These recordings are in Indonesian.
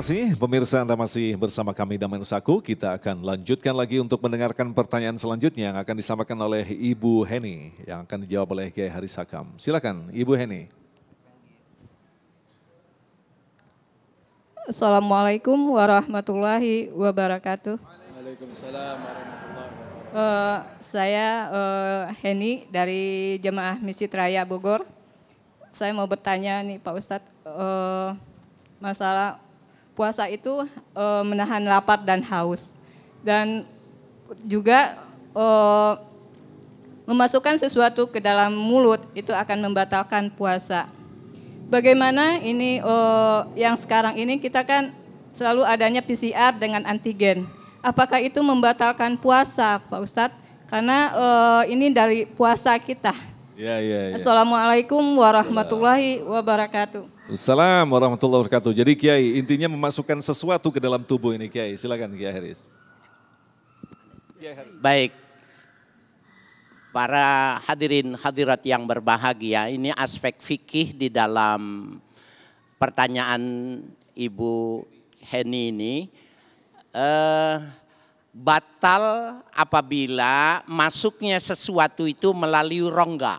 kasih pemirsa Anda masih bersama kami Damai Nusaku. Kita akan lanjutkan lagi untuk mendengarkan pertanyaan selanjutnya yang akan disampaikan oleh Ibu Heni yang akan dijawab oleh Kiai Haris Hakam. Silakan Ibu Heni. Assalamualaikum warahmatullahi wabarakatuh. Waalaikumsalam warahmatullahi wabarakatuh. Uh, saya uh, Heni dari Jemaah Masjid Raya Bogor. Saya mau bertanya nih Pak Ustadz uh, masalah puasa itu e, menahan lapar dan haus dan juga e, memasukkan sesuatu ke dalam mulut itu akan membatalkan puasa. Bagaimana ini e, yang sekarang ini kita kan selalu adanya PCR dengan antigen. Apakah itu membatalkan puasa, Pak Ustadz? Karena e, ini dari puasa kita. Ya, ya, ya. Assalamualaikum warahmatullahi wabarakatuh. Assalamualaikum warahmatullahi wabarakatuh. Jadi Kiai, intinya memasukkan sesuatu ke dalam tubuh ini Kiai. Silakan Kiai Haris. Baik. Para hadirin hadirat yang berbahagia, ini aspek fikih di dalam pertanyaan Ibu Heni ini eh, batal apabila masuknya sesuatu itu melalui rongga.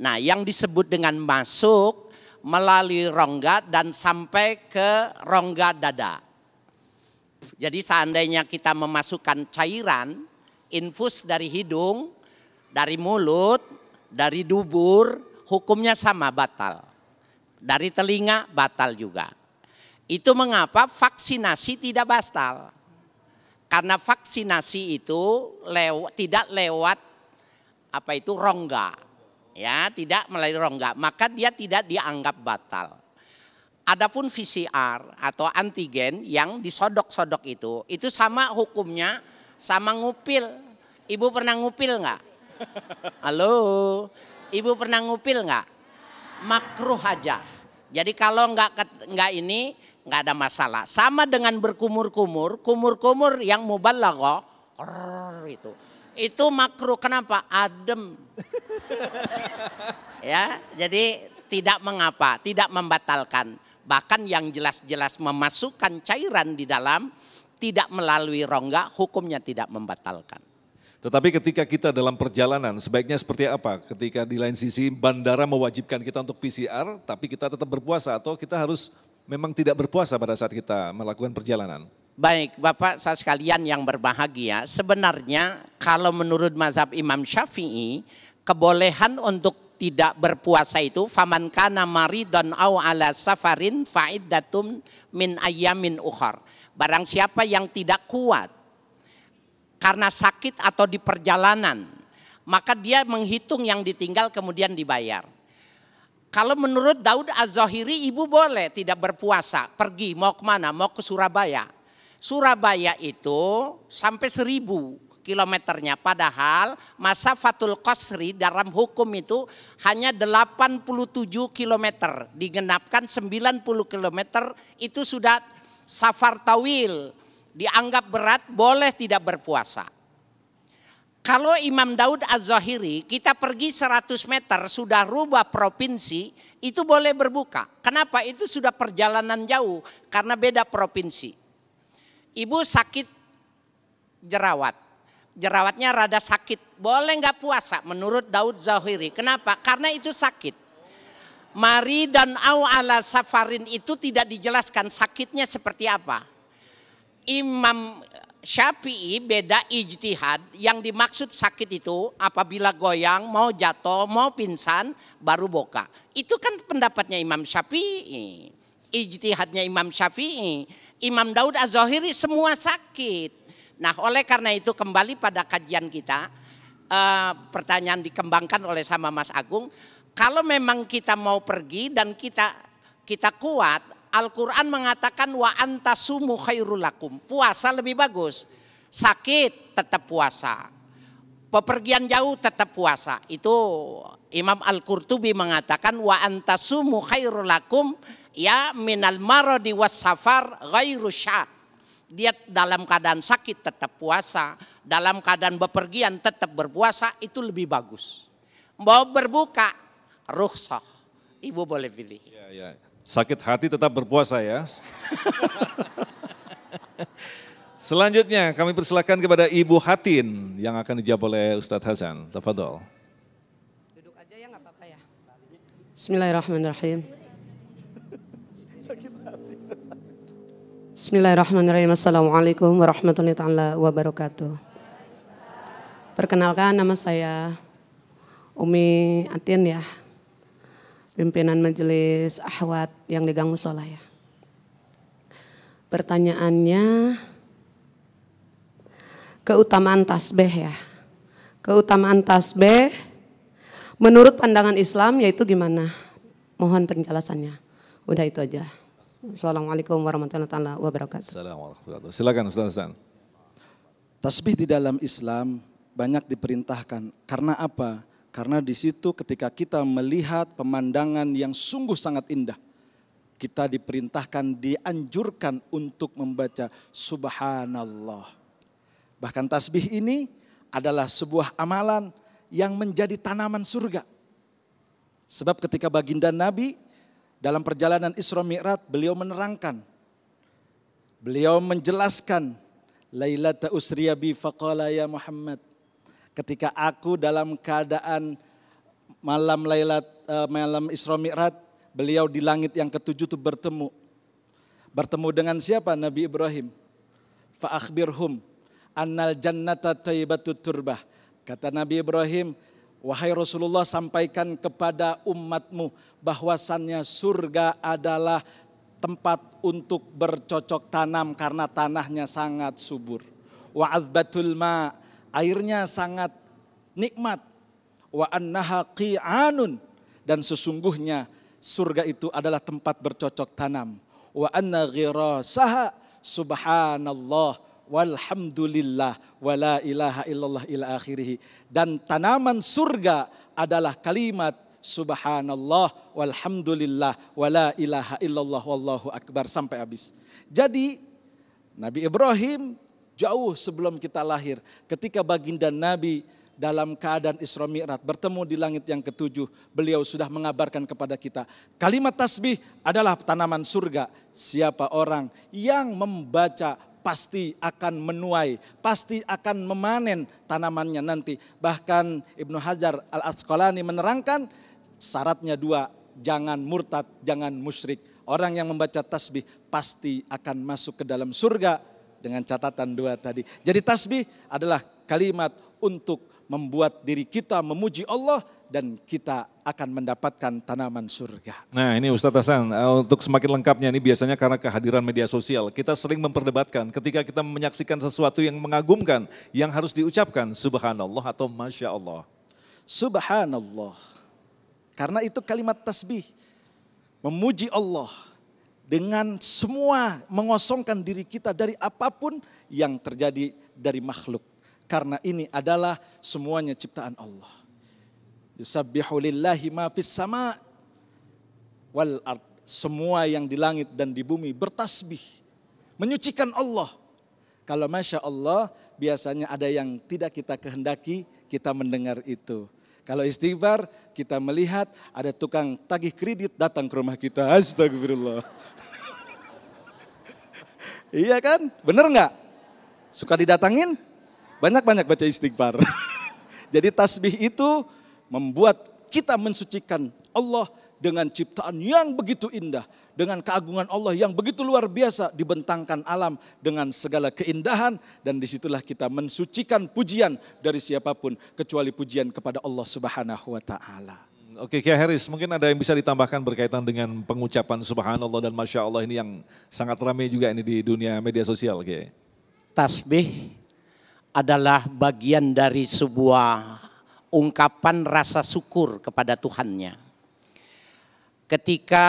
Nah, yang disebut dengan masuk melalui rongga dan sampai ke rongga dada. Jadi seandainya kita memasukkan cairan infus dari hidung, dari mulut, dari dubur, hukumnya sama batal. Dari telinga batal juga. Itu mengapa vaksinasi tidak batal. Karena vaksinasi itu lew, tidak lewat apa itu rongga ya tidak melalui rongga, maka dia tidak dianggap batal. Adapun VCR atau antigen yang disodok-sodok itu, itu sama hukumnya sama ngupil. Ibu pernah ngupil nggak? Halo, ibu pernah ngupil nggak? Makruh aja. Jadi kalau nggak nggak ini nggak ada masalah. Sama dengan berkumur-kumur, kumur-kumur yang mubalaghah itu itu makro kenapa? Adem. ya, jadi tidak mengapa, tidak membatalkan. Bahkan yang jelas-jelas memasukkan cairan di dalam tidak melalui rongga, hukumnya tidak membatalkan. Tetapi ketika kita dalam perjalanan, sebaiknya seperti apa? Ketika di lain sisi bandara mewajibkan kita untuk PCR, tapi kita tetap berpuasa atau kita harus memang tidak berpuasa pada saat kita melakukan perjalanan? Baik, Bapak saya sekalian yang berbahagia, sebenarnya kalau menurut mazhab Imam Syafi'i, kebolehan untuk tidak berpuasa itu faman kana maridun au ala safarin faiddatum min ayamin ukhar. Barang siapa yang tidak kuat karena sakit atau di perjalanan, maka dia menghitung yang ditinggal kemudian dibayar. Kalau menurut Daud az zahiri ibu boleh tidak berpuasa, pergi mau kemana, mau ke Surabaya, Surabaya itu sampai seribu kilometernya. Padahal masa Fatul qasri dalam hukum itu hanya 87 kilometer. Digenapkan 90 kilometer itu sudah safar tawil. Dianggap berat boleh tidak berpuasa. Kalau Imam Daud Az-Zahiri kita pergi 100 meter sudah rubah provinsi itu boleh berbuka. Kenapa? Itu sudah perjalanan jauh karena beda provinsi. Ibu sakit jerawat. Jerawatnya rada sakit. Boleh nggak puasa menurut Daud Zahiri. Kenapa? Karena itu sakit. Mari dan au ala safarin itu tidak dijelaskan sakitnya seperti apa. Imam Syafi'i beda ijtihad yang dimaksud sakit itu apabila goyang, mau jatuh, mau pingsan, baru boka. Itu kan pendapatnya Imam Syafi'i. Ijtihadnya Imam Syafi'i. Imam Daud az zahiri semua sakit. Nah oleh karena itu kembali pada kajian kita, uh, pertanyaan dikembangkan oleh sama Mas Agung, kalau memang kita mau pergi dan kita kita kuat, Al-Quran mengatakan wa antasumu khairul lakum. Puasa lebih bagus. Sakit tetap puasa. Pepergian jauh tetap puasa. Itu Imam Al-Qurtubi mengatakan wa antasumu khairul lakum ya minal maradi was safar ghairu syak. Dia dalam keadaan sakit tetap puasa, dalam keadaan bepergian tetap berpuasa itu lebih bagus. Mau berbuka rukhsah. Ibu boleh pilih. Ya, ya. Sakit hati tetap berpuasa ya. Selanjutnya kami persilakan kepada Ibu Hatin yang akan dijawab oleh Ustadz Hasan. Tafadol. Duduk aja ya nggak apa-apa ya. Bismillahirrahmanirrahim. Bismillahirrahmanirrahim. Assalamualaikum warahmatullahi taala wabarakatuh. Perkenalkan nama saya Umi Atin ya. Pimpinan Majelis Ahwat yang diganggu sholah ya. Pertanyaannya keutamaan tasbih ya. Keutamaan tasbih menurut pandangan Islam yaitu gimana? Mohon penjelasannya. Udah itu aja. Assalamualaikum warahmatullahi wabarakatuh. Assalamualaikum Silakan Ustaz Hasan. Tasbih di dalam Islam banyak diperintahkan. Karena apa? Karena di situ ketika kita melihat pemandangan yang sungguh sangat indah, kita diperintahkan, dianjurkan untuk membaca subhanallah. Bahkan tasbih ini adalah sebuah amalan yang menjadi tanaman surga. Sebab ketika baginda Nabi dalam perjalanan Isra Mi'raj beliau menerangkan. Beliau menjelaskan Lailata usriya bi faqala ya Muhammad. Ketika aku dalam keadaan malam Lailat e, malam Isra Mi'raj, beliau di langit yang ketujuh itu bertemu. Bertemu dengan siapa? Nabi Ibrahim. Fa akhbirhum annal jannata tayyibatu turbah. Kata Nabi Ibrahim, Wahai Rasulullah sampaikan kepada umatmu bahwasannya surga adalah tempat untuk bercocok tanam karena tanahnya sangat subur. Wa azbatul ma, airnya sangat nikmat. Wa annaha qi'anun dan sesungguhnya surga itu adalah tempat bercocok tanam. Wa anna ghirasaha subhanallah walhamdulillah wala ilaha illallah ila akhirih dan tanaman surga adalah kalimat subhanallah walhamdulillah wala ilaha illallah wallahu akbar sampai habis. Jadi Nabi Ibrahim jauh sebelum kita lahir ketika baginda Nabi dalam keadaan Isra Mi'raj bertemu di langit yang ketujuh beliau sudah mengabarkan kepada kita kalimat tasbih adalah tanaman surga siapa orang yang membaca pasti akan menuai, pasti akan memanen tanamannya nanti. Bahkan Ibnu Hajar Al-Asqalani menerangkan syaratnya dua, jangan murtad, jangan musyrik. Orang yang membaca tasbih pasti akan masuk ke dalam surga dengan catatan dua tadi. Jadi tasbih adalah kalimat untuk membuat diri kita memuji Allah dan kita akan mendapatkan tanaman surga. Nah ini Ustaz Hasan, eh, untuk semakin lengkapnya ini biasanya karena kehadiran media sosial, kita sering memperdebatkan ketika kita menyaksikan sesuatu yang mengagumkan, yang harus diucapkan subhanallah atau masya Allah. Subhanallah, karena itu kalimat tasbih, memuji Allah dengan semua mengosongkan diri kita dari apapun yang terjadi dari makhluk. Karena ini adalah semuanya ciptaan Allah Yusabbihu lillahi ma fis sama wal ard. Semua yang di langit dan di bumi bertasbih. Menyucikan Allah. Kalau Masya Allah biasanya ada yang tidak kita kehendaki kita mendengar itu. Kalau istighfar kita melihat ada tukang tagih kredit datang ke rumah kita. Astagfirullah. iya kan? Bener nggak? Suka didatangin? Banyak-banyak baca istighfar. Jadi tasbih itu membuat kita mensucikan Allah dengan ciptaan yang begitu indah, dengan keagungan Allah yang begitu luar biasa dibentangkan alam dengan segala keindahan dan disitulah kita mensucikan pujian dari siapapun kecuali pujian kepada Allah Subhanahu wa taala. Oke, Kia Harris, mungkin ada yang bisa ditambahkan berkaitan dengan pengucapan subhanallah dan masya Allah ini yang sangat ramai juga ini di dunia media sosial, Kia. Tasbih adalah bagian dari sebuah ungkapan rasa syukur kepada Tuhannya. Ketika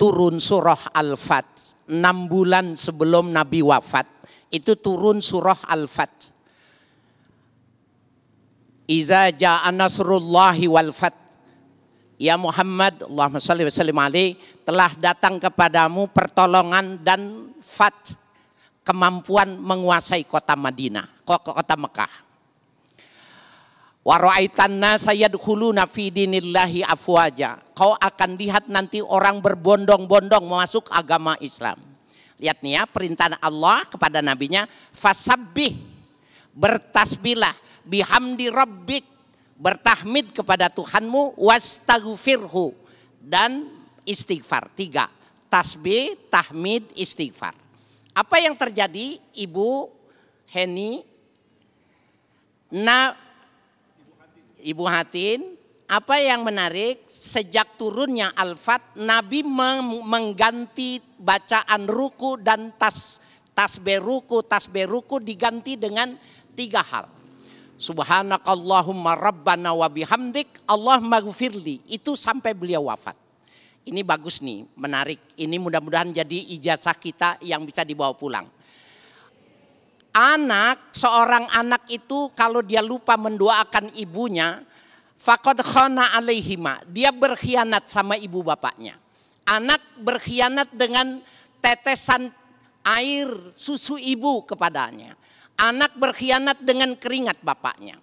turun surah Al-Fat, enam bulan sebelum Nabi wafat, itu turun surah Al-Fat. Iza ja'a nasrullahi wal fat. Ya Muhammad, Allahumma salli wa sallim alaih, telah datang kepadamu pertolongan dan fat, kemampuan menguasai kota Madinah, kota Mekah. Waraitanna sayadkhuluna fi dinillahi afwaja. Kau akan lihat nanti orang berbondong-bondong masuk agama Islam. Lihat nih ya perintah Allah kepada nabinya fasabbih bertasbihlah bihamdi rabbik bertahmid kepada Tuhanmu wastaghfirhu dan istighfar. Tiga, tasbih, tahmid, istighfar. Apa yang terjadi Ibu Heni? Nah, Ibu Hatin, apa yang menarik sejak turunnya Al-Fat Nabi mengganti bacaan ruku dan tas tas beruku tas beruku diganti dengan tiga hal. Subhanakallahumma rabbana wa bihamdik Allah maghfirli. Itu sampai beliau wafat. Ini bagus nih, menarik. Ini mudah-mudahan jadi ijazah kita yang bisa dibawa pulang anak, seorang anak itu kalau dia lupa mendoakan ibunya, fakod khona alaihima, dia berkhianat sama ibu bapaknya. Anak berkhianat dengan tetesan air susu ibu kepadanya. Anak berkhianat dengan keringat bapaknya.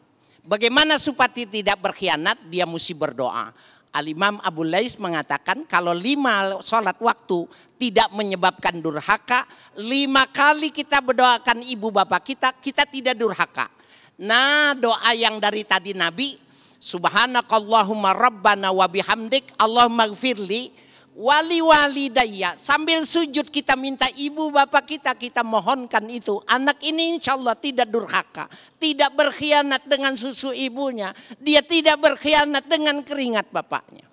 Bagaimana supati tidak berkhianat? Dia mesti berdoa. Al-Imam Abu Lais mengatakan kalau lima sholat waktu tidak menyebabkan durhaka, lima kali kita berdoakan ibu bapak kita, kita tidak durhaka. Nah doa yang dari tadi Nabi, Subhanakallahumma rabbana wa bihamdik Allahumma gfirli wali-wali daya. Sambil sujud kita minta ibu bapak kita, kita mohonkan itu. Anak ini insya Allah tidak durhaka. Tidak berkhianat dengan susu ibunya. Dia tidak berkhianat dengan keringat bapaknya.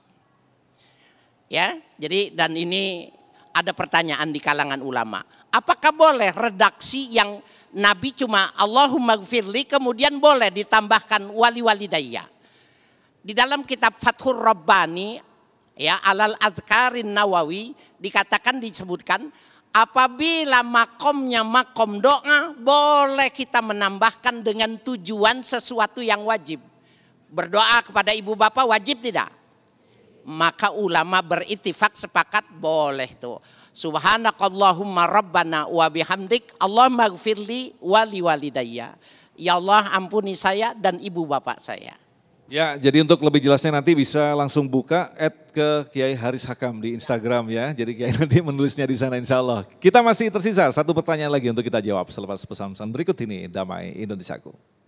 Ya, jadi dan ini ada pertanyaan di kalangan ulama. Apakah boleh redaksi yang Nabi cuma Allahumma gfirli kemudian boleh ditambahkan wali-wali daya. Di dalam kitab Fathur Rabbani ya alal azkarin nawawi dikatakan disebutkan apabila makomnya makom doa boleh kita menambahkan dengan tujuan sesuatu yang wajib. Berdoa kepada ibu bapak wajib tidak? Maka ulama beritifak sepakat boleh tuh. Subhanakallahumma rabbana wa bihamdik Allahumma gfirli wali walidayya. Ya Allah ampuni saya dan ibu bapak saya. Ya, jadi untuk lebih jelasnya nanti bisa langsung buka add ke Kiai Haris Hakam di Instagram ya. Jadi Kiai nanti menulisnya di sana insya Allah. Kita masih tersisa satu pertanyaan lagi untuk kita jawab selepas pesan-pesan berikut ini Damai Indonesiaku.